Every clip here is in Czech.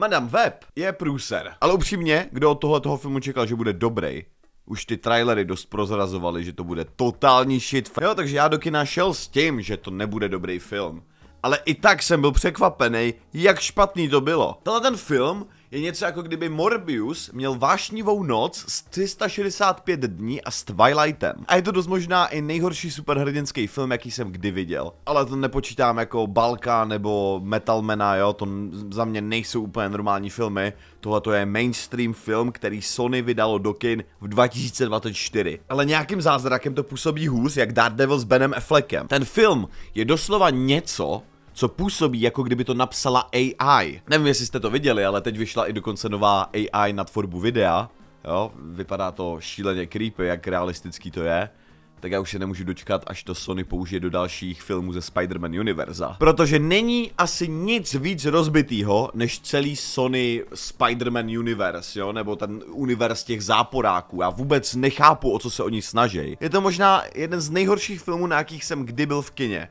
Madame Web je průser. Ale upřímně, kdo od tohle toho filmu čekal, že bude dobrý, už ty trailery dost prozrazovaly, že to bude totální shit. Jo, takže já do kina šel s tím, že to nebude dobrý film. Ale i tak jsem byl překvapený, jak špatný to bylo. Tenhle ten film je něco jako kdyby Morbius měl vášnivou noc s 365 dní a s Twilightem. A je to dost možná i nejhorší superhrdinský film, jaký jsem kdy viděl. Ale to nepočítám jako Balka nebo Metalmana, jo, to za mě nejsou úplně normální filmy. Tohle to je mainstream film, který Sony vydalo do kin v 2024. Ale nějakým zázrakem to působí hůř, jak Daredevil s Benem Affleckem. Ten film je doslova něco, co působí, jako kdyby to napsala AI. Nevím, jestli jste to viděli, ale teď vyšla i dokonce nová AI na tvorbu videa. Jo, vypadá to šíleně creepy, jak realistický to je tak já už se nemůžu dočkat, až to Sony použije do dalších filmů ze Spider-Man Univerza. Protože není asi nic víc rozbitýho, než celý Sony Spider-Man Universe, jo, nebo ten univerz těch záporáků. Já vůbec nechápu, o co se oni snaží. Je to možná jeden z nejhorších filmů, na jakých jsem kdy byl v kině.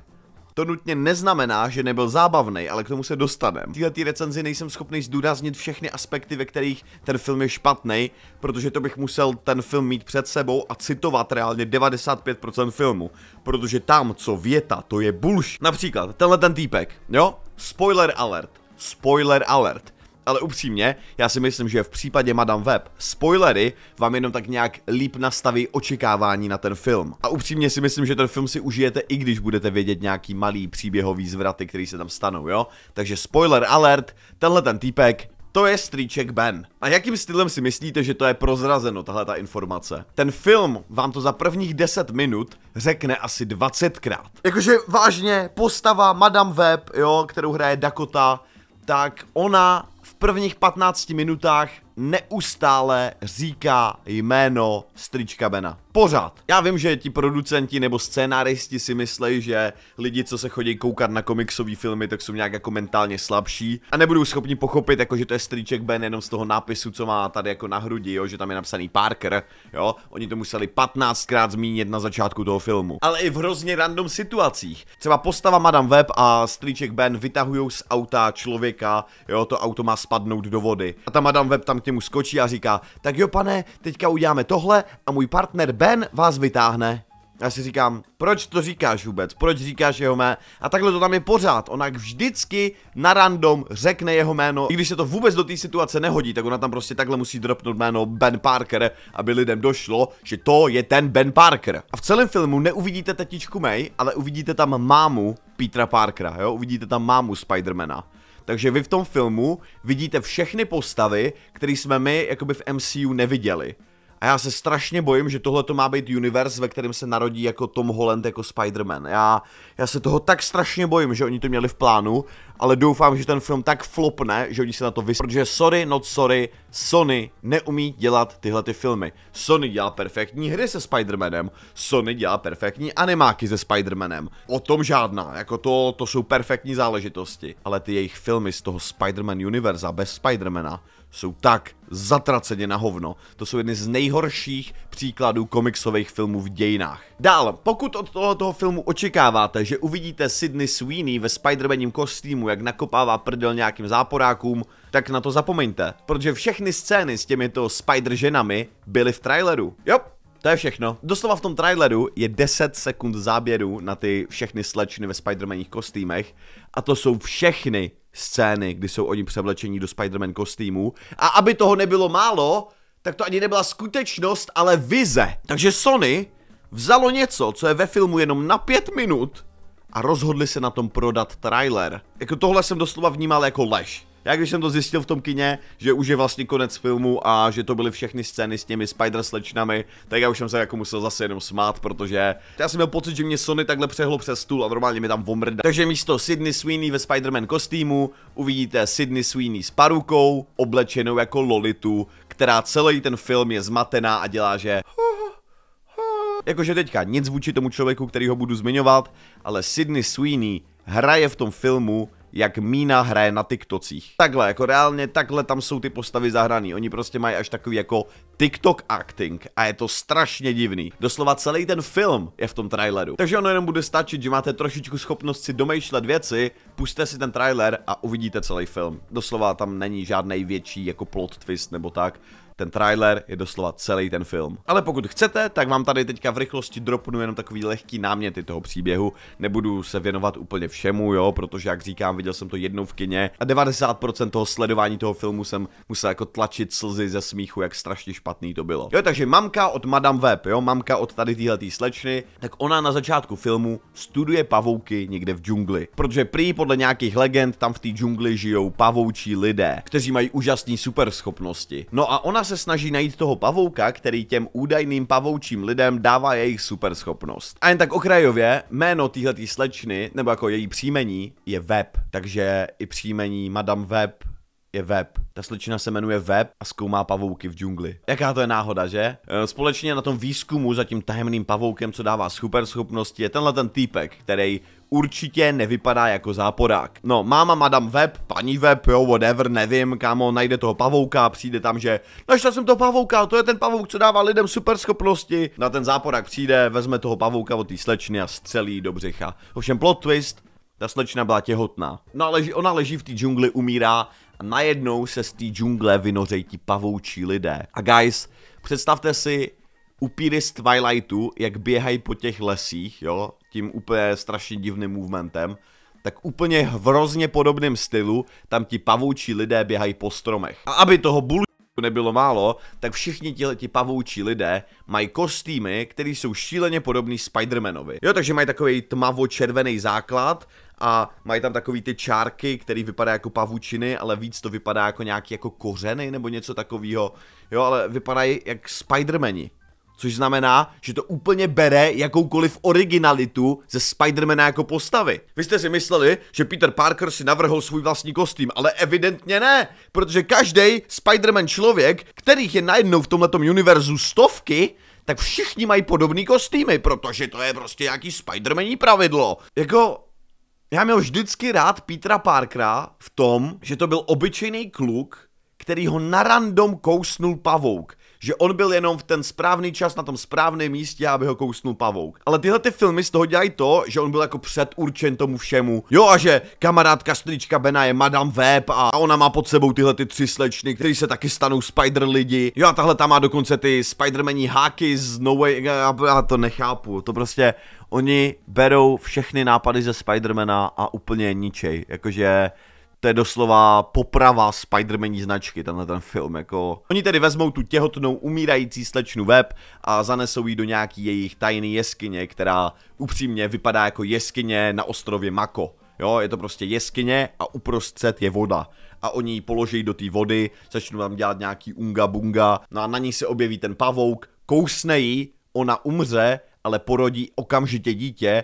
To nutně neznamená, že nebyl zábavný, ale k tomu se dostaneme. Tyhle tý recenzi nejsem schopný zdůraznit všechny aspekty, ve kterých ten film je špatný, protože to bych musel ten film mít před sebou a citovat reálně 95% filmu, protože tam, co věta, to je bullshit. Například tenhle ten týpek, jo? Spoiler alert. Spoiler alert ale upřímně, já si myslím, že v případě Madame Web spoilery vám jenom tak nějak líp nastaví očekávání na ten film. A upřímně si myslím, že ten film si užijete, i když budete vědět nějaký malý příběhový zvraty, který se tam stanou, jo? Takže spoiler alert, tenhle ten týpek to je strýček Ben. A jakým stylem si myslíte, že to je prozrazeno, tahle ta informace? Ten film vám to za prvních 10 minut řekne asi 20krát. Jakože vážně, postava Madame Web, jo, kterou hraje Dakota, tak ona v prvních 15 minutách neustále říká jméno strička Bena pořád. Já vím, že ti producenti nebo scénáristi si myslí, že lidi, co se chodí koukat na komiksové filmy, tak jsou nějak jako mentálně slabší a nebudou schopni pochopit, jako že to je strýček Ben jenom z toho nápisu, co má tady jako na hrudi, jo, že tam je napsaný Parker, jo. Oni to museli 15krát zmínit na začátku toho filmu. Ale i v hrozně random situacích. Třeba postava Madame Web a strýček Ben vytahují z auta člověka, jo, to auto má spadnout do vody. A ta Madame Web tam k němu skočí a říká, tak jo pane, teďka uděláme tohle a můj partner Ben Ben vás vytáhne. Já si říkám, proč to říkáš vůbec, proč říkáš jeho jméno a takhle to tam je pořád, ona vždycky na random řekne jeho jméno, i když se to vůbec do té situace nehodí, tak ona tam prostě takhle musí dropnout jméno Ben Parker, aby lidem došlo, že to je ten Ben Parker. A v celém filmu neuvidíte tetičku May, ale uvidíte tam mámu Petra Parkera, jo, uvidíte tam mámu Spidermana. Takže vy v tom filmu vidíte všechny postavy, které jsme my jakoby v MCU neviděli. A já se strašně bojím, že tohle to má být univerz, ve kterém se narodí jako Tom Holland, jako Spider-Man. Já, já se toho tak strašně bojím, že oni to měli v plánu, ale doufám, že ten film tak flopne, že oni se na to vyspí. Protože sorry, not sorry, Sony neumí dělat tyhle ty filmy. Sony dělá perfektní hry se Spider-Manem, Sony dělá perfektní animáky se Spider-Manem. O tom žádná, jako to, to jsou perfektní záležitosti. Ale ty jejich filmy z toho Spider-Man univerza bez Spider-Mana jsou tak zatraceně na hovno. To jsou jedny z nejhorších příkladů komiksových filmů v dějinách. Dál, pokud od tohoto filmu očekáváte, že uvidíte Sidney Sweeney ve Spidermaním kostýmu, jak nakopává prdel nějakým záporákům, tak na to zapomeňte, protože všechny scény s těmito Spider ženami byly v traileru. Jo, to je všechno. Doslova v tom traileru je 10 sekund záběru na ty všechny slečny ve Spidermaních kostýmech a to jsou všechny scény, kdy jsou oni převlečení do Spider-Man kostýmů. A aby toho nebylo málo, tak to ani nebyla skutečnost, ale vize. Takže Sony vzalo něco, co je ve filmu jenom na pět minut a rozhodli se na tom prodat trailer. Jako tohle jsem doslova vnímal jako lež. Já když jsem to zjistil v tom kině, že už je vlastně konec filmu a že to byly všechny scény s těmi spider slečnami, tak já už jsem se jako musel zase jenom smát, protože já jsem měl pocit, že mě Sony takhle přehlo přes stůl a normálně mi tam vomrda. Takže místo Sydney Sweeney ve Spider-Man kostýmu uvidíte Sydney Sweeney s parukou, oblečenou jako Lolitu, která celý ten film je zmatená a dělá, že... Jakože teďka nic vůči tomu člověku, který ho budu zmiňovat, ale Sydney Sweeney hraje v tom filmu jak Mína hraje na TikTocích. Takhle, jako reálně, takhle tam jsou ty postavy zahraný. Oni prostě mají až takový jako TikTok acting a je to strašně divný. Doslova celý ten film je v tom traileru. Takže ono jenom bude stačit, že máte trošičku schopnost si domýšlet věci, puste si ten trailer a uvidíte celý film. Doslova tam není žádný větší jako plot twist nebo tak. Ten trailer je doslova celý ten film. Ale pokud chcete, tak vám tady teďka v rychlosti dropnu jenom takový lehký náměty toho příběhu. Nebudu se věnovat úplně všemu, jo, protože jak říkám, viděl jsem to jednou v kině a 90% toho sledování toho filmu jsem musel jako tlačit slzy ze smíchu, jak strašně špatný to bylo. Jo, takže mamka od Madame Web, jo, mamka od tady téhletý slečny, tak ona na začátku filmu studuje pavouky někde v džungli. Protože prý podle nějakých legend tam v té džungli žijou pavoučí lidé, kteří mají úžasné superschopnosti. No a ona se snaží najít toho pavouka, který těm údajným pavoučím lidem dává jejich superschopnost. A jen tak okrajově, jméno téhletý slečny, nebo jako její příjmení, je Web, takže i příjmení Madame Web je web. Ta slečna se jmenuje Web a zkoumá pavouky v džungli. Jaká to je náhoda, že? Eh, společně na tom výzkumu za tím tajemným pavoukem, co dává super schopnosti, je tenhle ten týpek, který určitě nevypadá jako záporák. No, máma Madam Web, paní Web, jo, whatever, nevím, kámo, najde toho pavouka, přijde tam, že našla jsem toho pavouka, to je ten pavouk, co dává lidem super schopnosti. Na ten záporák přijde, vezme toho pavouka od té slečny a střelí do břicha. Ovšem plot twist, ta slečna byla těhotná. No ale ona leží v té džungli, umírá a najednou se z té džungle vynořejí ti pavoučí lidé. A guys, představte si upíry z Twilightu, jak běhají po těch lesích, jo, tím úplně strašně divným movementem, tak úplně v hrozně podobném stylu tam ti pavoučí lidé běhají po stromech. A aby toho bul nebylo málo, tak všichni tihleti pavoučí lidé mají kostýmy, které jsou šíleně podobný Spidermanovi. Jo, takže mají takový tmavo-červený základ, a mají tam takový ty čárky, který vypadá jako pavučiny, ale víc to vypadá jako nějaký jako kořeny nebo něco takového. Jo, ale vypadají jak Spidermani. Což znamená, že to úplně bere jakoukoliv originalitu ze Spidermana jako postavy. Vy jste si mysleli, že Peter Parker si navrhl svůj vlastní kostým, ale evidentně ne, protože každý Spiderman člověk, kterých je najednou v tomto univerzu stovky, tak všichni mají podobný kostýmy, protože to je prostě nějaký Spidermaní pravidlo. Jako, já měl vždycky rád Petra Parkera v tom, že to byl obyčejný kluk, který ho na random kousnul pavouk že on byl jenom v ten správný čas na tom správném místě, aby ho kousnul pavouk. Ale tyhle ty filmy z toho dělají to, že on byl jako předurčen tomu všemu. Jo a že kamarádka strička Bena je Madame Web a ona má pod sebou tyhle ty tři slečny, který se taky stanou Spider lidi. Jo a tahle tam má dokonce ty Spidermaní háky z No Way, já to nechápu, to prostě oni berou všechny nápady ze Spidermana a úplně ničej, jakože to je doslova poprava Spidermaní značky, tenhle ten film, jako... Oni tedy vezmou tu těhotnou umírající slečnu web a zanesou ji do nějaký jejich tajné jeskyně, která upřímně vypadá jako jeskyně na ostrově Mako. Jo, je to prostě jeskyně a uprostřed je voda. A oni ji položí do té vody, začnou tam dělat nějaký unga bunga, no a na ní se objeví ten pavouk, kousne ji, ona umře, ale porodí okamžitě dítě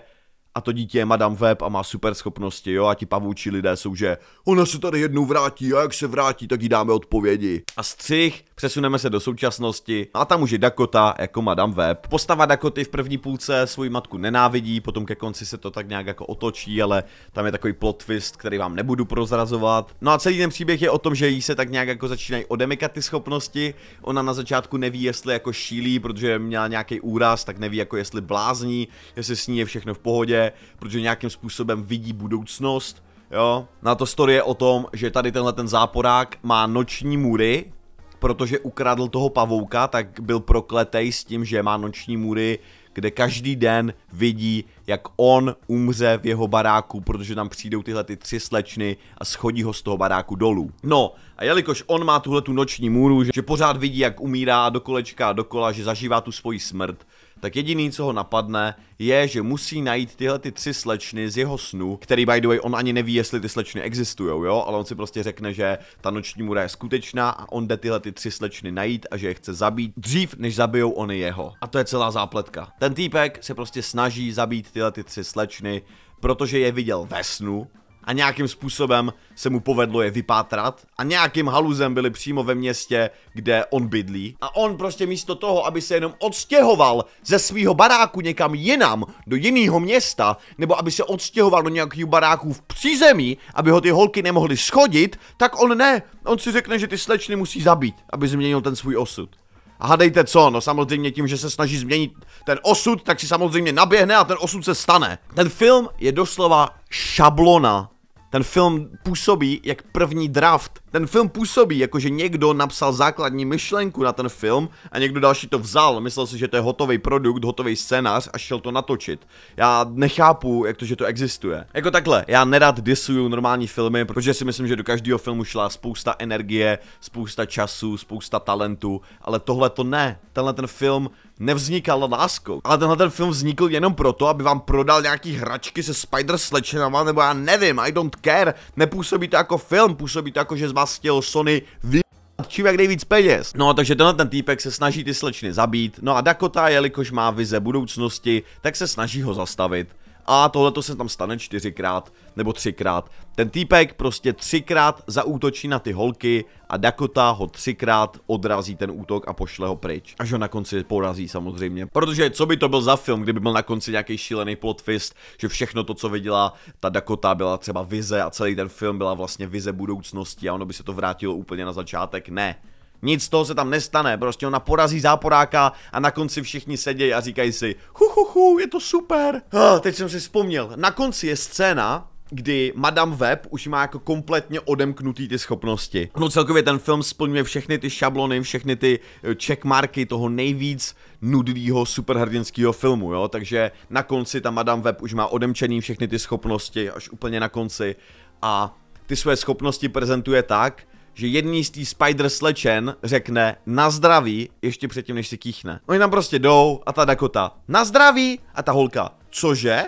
a to dítě je Madame Web a má super schopnosti, jo, a ti pavoučí lidé jsou, že ona se tady jednou vrátí a jak se vrátí, tak jí dáme odpovědi. A střih, přesuneme se do současnosti a tam už je Dakota jako Madame Web. Postava Dakoty v první půlce svoji matku nenávidí, potom ke konci se to tak nějak jako otočí, ale tam je takový plot twist, který vám nebudu prozrazovat. No a celý ten příběh je o tom, že jí se tak nějak jako začínají odemykat ty schopnosti. Ona na začátku neví, jestli jako šílí, protože měla nějaký úraz, tak neví jako jestli blázní, jestli s ní je všechno v pohodě protože nějakým způsobem vidí budoucnost. Jo, na to story je o tom, že tady tenhle ten záporák má noční můry, protože ukradl toho pavouka, tak byl prokletej s tím, že má noční můry, kde každý den vidí, jak on umře v jeho baráku, protože tam přijdou tyhle ty tři slečny a schodí ho z toho baráku dolů. No, a jelikož on má tuhle tu noční můru, že, pořád vidí, jak umírá do kolečka a dokola, že zažívá tu svoji smrt, tak jediný, co ho napadne, je, že musí najít tyhle ty tři slečny z jeho snu, který by the way on ani neví, jestli ty slečny existují, jo, ale on si prostě řekne, že ta noční mura je skutečná a on jde tyhle ty tři slečny najít a že je chce zabít dřív, než zabijou oni jeho. A to je celá zápletka. Ten týpek se prostě snaží zabít tyhle ty tři slečny, protože je viděl ve snu, a nějakým způsobem se mu povedlo je vypátrat a nějakým haluzem byli přímo ve městě, kde on bydlí a on prostě místo toho, aby se jenom odstěhoval ze svého baráku někam jinam, do jiného města, nebo aby se odstěhoval do nějakého baráku v přízemí, aby ho ty holky nemohly schodit, tak on ne, on si řekne, že ty slečny musí zabít, aby změnil ten svůj osud. A hadejte co, no samozřejmě tím, že se snaží změnit ten osud, tak si samozřejmě naběhne a ten osud se stane. Ten film je doslova šablona ten film působí jak první draft ten film působí jako, že někdo napsal základní myšlenku na ten film a někdo další to vzal, myslel si, že to je hotový produkt, hotový scénář a šel to natočit. Já nechápu, jak to, že to existuje. Jako takhle, já nerad disuju normální filmy, protože si myslím, že do každého filmu šla spousta energie, spousta času, spousta talentu, ale tohle to ne. Tenhle ten film nevznikal láskou. Ale tenhle ten film vznikl jenom proto, aby vám prodal nějaký hračky se spider slečenama, nebo já nevím, I don't care. Nepůsobí to jako film, působí to jako, že z vás vás chtěl Sony vy čím jak nejvíc peněz. No, takže tenhle ten týpek se snaží ty slečny zabít, no a Dakota, jelikož má vize budoucnosti, tak se snaží ho zastavit a tohle to se tam stane čtyřikrát nebo třikrát. Ten týpek prostě třikrát zaútočí na ty holky a Dakota ho třikrát odrazí ten útok a pošle ho pryč. Až ho na konci porazí samozřejmě. Protože co by to byl za film, kdyby byl na konci nějaký šílený plot twist, že všechno to, co viděla ta Dakota, byla třeba vize a celý ten film byla vlastně vize budoucnosti a ono by se to vrátilo úplně na začátek. Ne, nic z toho se tam nestane, prostě ona porazí záporáka a na konci všichni sedějí a říkají si hu, hu, hu je to super. Ah, teď jsem si vzpomněl, na konci je scéna, kdy Madame Web už má jako kompletně odemknutý ty schopnosti. No celkově ten film splňuje všechny ty šablony, všechny ty eh, checkmarky toho nejvíc nudlýho superhrdinského filmu, jo, takže na konci ta Madame Web už má odemčený všechny ty schopnosti, až úplně na konci a ty své schopnosti prezentuje tak, že jedný z tý spider slečen řekne na zdraví ještě předtím, než si kýchne. Oni tam prostě jdou a ta Dakota na zdraví a ta holka cože?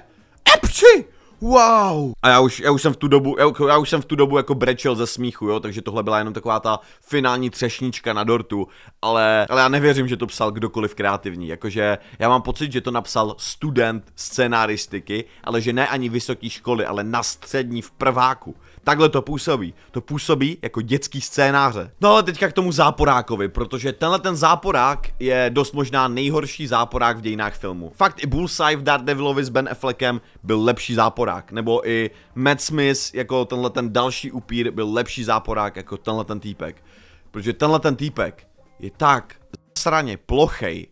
Epči! Wow! A já už, já už jsem v tu dobu, já, já už jsem v tu dobu jako brečel ze smíchu, jo, takže tohle byla jenom taková ta finální třešnička na dortu, ale, ale já nevěřím, že to psal kdokoliv kreativní, jakože já mám pocit, že to napsal student scénaristiky, ale že ne ani vysoké školy, ale na střední v prváku. Takhle to působí. To působí jako dětský scénáře. No ale teďka k tomu záporákovi, protože tenhle ten záporák je dost možná nejhorší záporák v dějinách filmu. Fakt i Bullseye v Daredevilovi s Ben Affleckem byl lepší záporák, nebo i Matt Smith jako tenhle ten další upír byl lepší záporák jako tenhle ten týpek. Protože tenhle ten týpek je tak sraně plochej,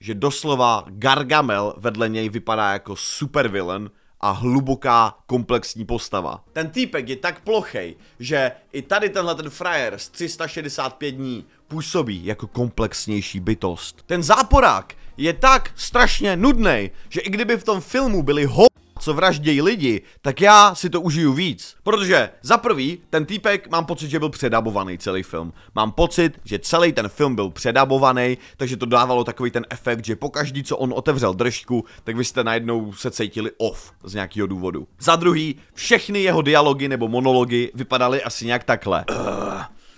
že doslova Gargamel vedle něj vypadá jako supervillain, a hluboká komplexní postava. Ten týpek je tak plochej, že i tady tenhle ten frajer z 365 dní působí jako komplexnější bytost. Ten záporák je tak strašně nudný, že i kdyby v tom filmu byly ho co vraždějí lidi, tak já si to užiju víc. Protože za prvý, ten týpek mám pocit, že byl předabovaný celý film. Mám pocit, že celý ten film byl předabovaný, takže to dávalo takový ten efekt, že pokaždý, co on otevřel držku, tak vy jste najednou se cítili off z nějakého důvodu. Za druhý, všechny jeho dialogy nebo monology vypadaly asi nějak takhle. Uh,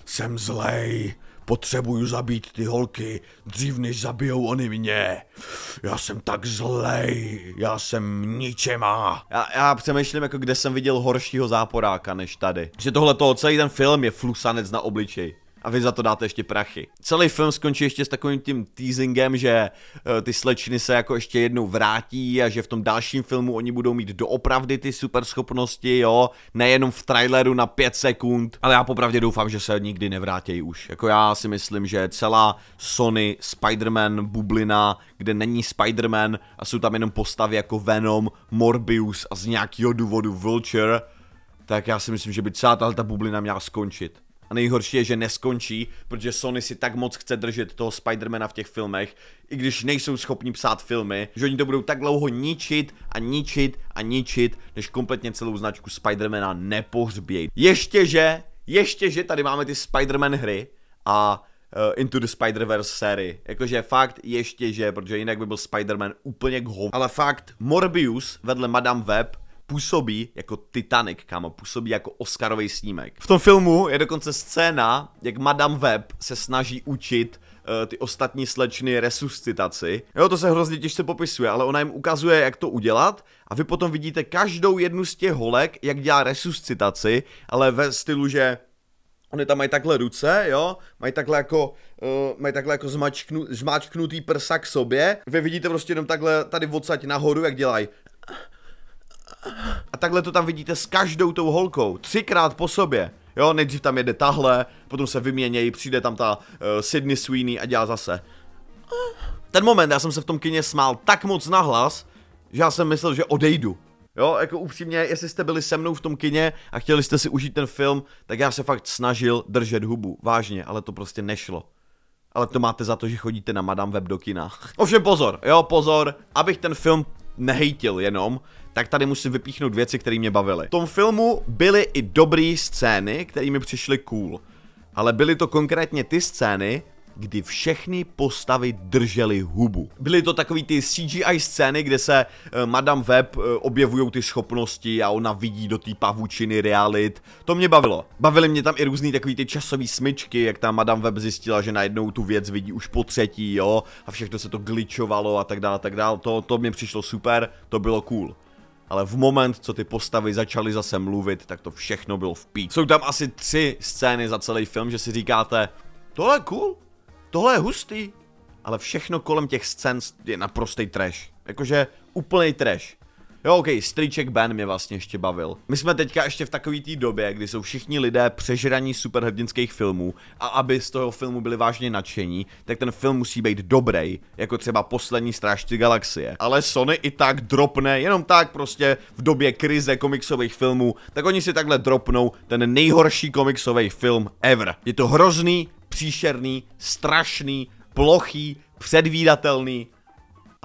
jsem zlej Potřebuju zabít ty holky, dřív než zabijou oni mě. Já jsem tak zlej, já jsem ničemá. Já, já přemýšlím, jako kde jsem viděl horšího záporáka než tady. Že tohle toho, celý ten film je flusanec na obličej a vy za to dáte ještě prachy. Celý film skončí ještě s takovým tím teasingem, že eh, ty slečny se jako ještě jednou vrátí a že v tom dalším filmu oni budou mít doopravdy ty superschopnosti, jo, nejenom v traileru na 5 sekund, ale já popravdě doufám, že se nikdy nevrátí už. Jako já si myslím, že celá Sony Spider-Man bublina, kde není Spider-Man a jsou tam jenom postavy jako Venom, Morbius a z nějakého důvodu Vulture, tak já si myslím, že by celá ta bublina měla skončit. A nejhorší je, že neskončí, protože Sony si tak moc chce držet toho Spidermana v těch filmech, i když nejsou schopni psát filmy, že oni to budou tak dlouho ničit a ničit a ničit, než kompletně celou značku Spidermana nepohřbějí. ještě že tady máme ty Spiderman hry a uh, Into the Spider-Verse sérii. Jakože fakt ještě že, protože jinak by byl Spider-Man úplně k hovu. Ale fakt, Morbius vedle Madame Web působí jako Titanic, kámo, působí jako Oscarový snímek. V tom filmu je dokonce scéna, jak Madame Web se snaží učit uh, ty ostatní slečny resuscitaci. Jo, to se hrozně těžce popisuje, ale ona jim ukazuje, jak to udělat a vy potom vidíte každou jednu z těch holek, jak dělá resuscitaci, ale ve stylu, že Oni tam mají takhle ruce, jo, mají takhle jako, uh, mají takhle jako zmačknu, zmačknutý prsa k sobě. Vy vidíte prostě jenom takhle tady odsaď nahoru, jak dělají a takhle to tam vidíte s každou tou holkou, třikrát po sobě. Jo, nejdřív tam jede tahle, potom se vyměnějí, přijde tam ta uh, Sydney Sweeney a dělá zase. Ten moment, já jsem se v tom kině smál tak moc nahlas, že já jsem myslel, že odejdu. Jo, jako upřímně, jestli jste byli se mnou v tom kině a chtěli jste si užít ten film, tak já se fakt snažil držet hubu, vážně, ale to prostě nešlo. Ale to máte za to, že chodíte na Madame Web do kina. Ovšem pozor, jo, pozor, abych ten film nehejtil jenom, tak tady musím vypíchnout věci, které mě bavily. V tom filmu byly i dobré scény, které mi přišly cool. Ale byly to konkrétně ty scény, kdy všechny postavy držely hubu. Byly to takový ty CGI scény, kde se uh, Madame Web uh, objevují ty schopnosti a ona vidí do té pavučiny realit. To mě bavilo. Bavily mě tam i různý takový ty časové smyčky, jak ta Madame Web zjistila, že najednou tu věc vidí už po třetí, jo, a všechno se to glitchovalo a tak dále, tak dále. To, to mě přišlo super, to bylo cool ale v moment, co ty postavy začaly zase mluvit, tak to všechno bylo v pí. Jsou tam asi tři scény za celý film, že si říkáte, tohle je cool, tohle je hustý, ale všechno kolem těch scén je naprostý trash. Jakože úplný trash. Jo, ok, striček Ben mě vlastně ještě bavil. My jsme teďka ještě v takové té době, kdy jsou všichni lidé přežraní superhrdinských filmů a aby z toho filmu byli vážně nadšení, tak ten film musí být dobrý, jako třeba Poslední strážci galaxie. Ale Sony i tak dropne, jenom tak prostě v době krize komiksových filmů, tak oni si takhle dropnou ten nejhorší komiksový film ever. Je to hrozný, příšerný, strašný, plochý, předvídatelný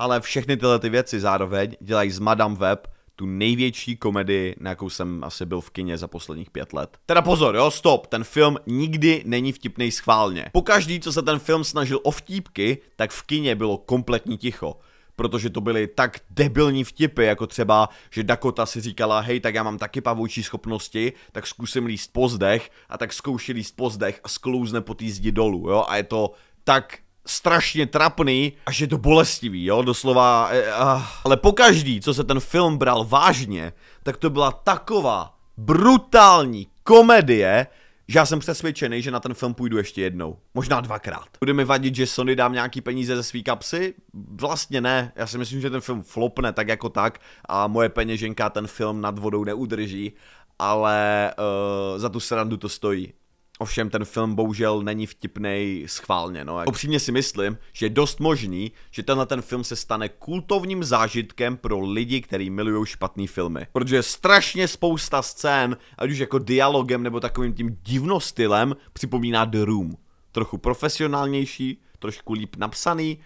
ale všechny tyhle ty věci zároveň dělají z Madame Web tu největší komedii, na jakou jsem asi byl v kině za posledních pět let. Teda pozor, jo, stop, ten film nikdy není vtipný schválně. Po každý, co se ten film snažil o vtípky, tak v kině bylo kompletní ticho protože to byly tak debilní vtipy, jako třeba, že Dakota si říkala, hej, tak já mám taky pavoučí schopnosti, tak zkusím líst po zdech a tak zkouší líst po zdech a sklouzne po té zdi dolů, jo, a je to tak strašně trapný a že je to bolestivý, jo, doslova. Uh, ale pokaždý, co se ten film bral vážně, tak to byla taková brutální komedie, že já jsem přesvědčený, že na ten film půjdu ještě jednou. Možná dvakrát. Bude mi vadit, že Sony dám nějaký peníze ze svý kapsy? Vlastně ne. Já si myslím, že ten film flopne tak jako tak a moje peněženka ten film nad vodou neudrží ale uh, za tu srandu to stojí. Ovšem ten film bohužel není vtipný schválně, no. Opřímně jako si myslím, že je dost možný, že tenhle ten film se stane kultovním zážitkem pro lidi, kteří milují špatné filmy. Protože je strašně spousta scén, ať už jako dialogem nebo takovým tím divnostylem, připomíná The Room. Trochu profesionálnější, trošku líp napsaný,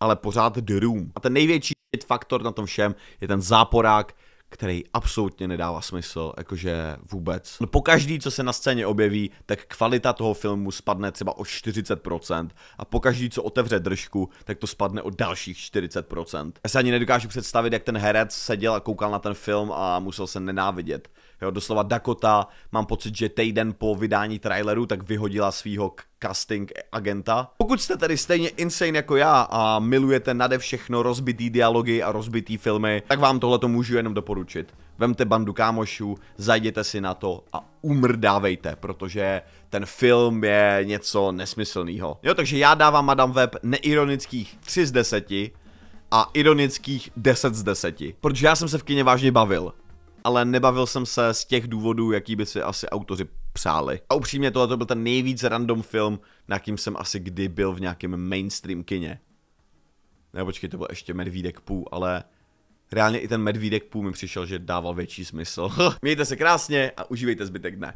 ale pořád The Room. A ten největší faktor na tom všem je ten záporák, který absolutně nedává smysl, jakože vůbec. No, po každý, co se na scéně objeví, tak kvalita toho filmu spadne třeba o 40% a po každý, co otevře držku, tak to spadne o dalších 40%. Já se ani nedokážu představit, jak ten herec seděl a koukal na ten film a musel se nenávidět Jo, doslova Dakota, mám pocit, že týden po vydání traileru, tak vyhodila svýho casting agenta. Pokud jste tedy stejně insane jako já a milujete nade všechno rozbitý dialogy a rozbitý filmy, tak vám tohle to můžu jenom doporučit. Vemte bandu kámošů, zajděte si na to a umrdávejte, protože ten film je něco nesmyslného. Jo, takže já dávám Madame Web neironických 3 z 10 a ironických 10 z 10, protože já jsem se v kině vážně bavil ale nebavil jsem se z těch důvodů, jaký by si asi autoři přáli. A upřímně tohle byl ten nejvíc random film, na kým jsem asi kdy byl v nějakém mainstream kině. Ne, počkej, to byl ještě Medvídek půl, ale reálně i ten Medvídek půl mi přišel, že dával větší smysl. Mějte se krásně a užívejte zbytek dne.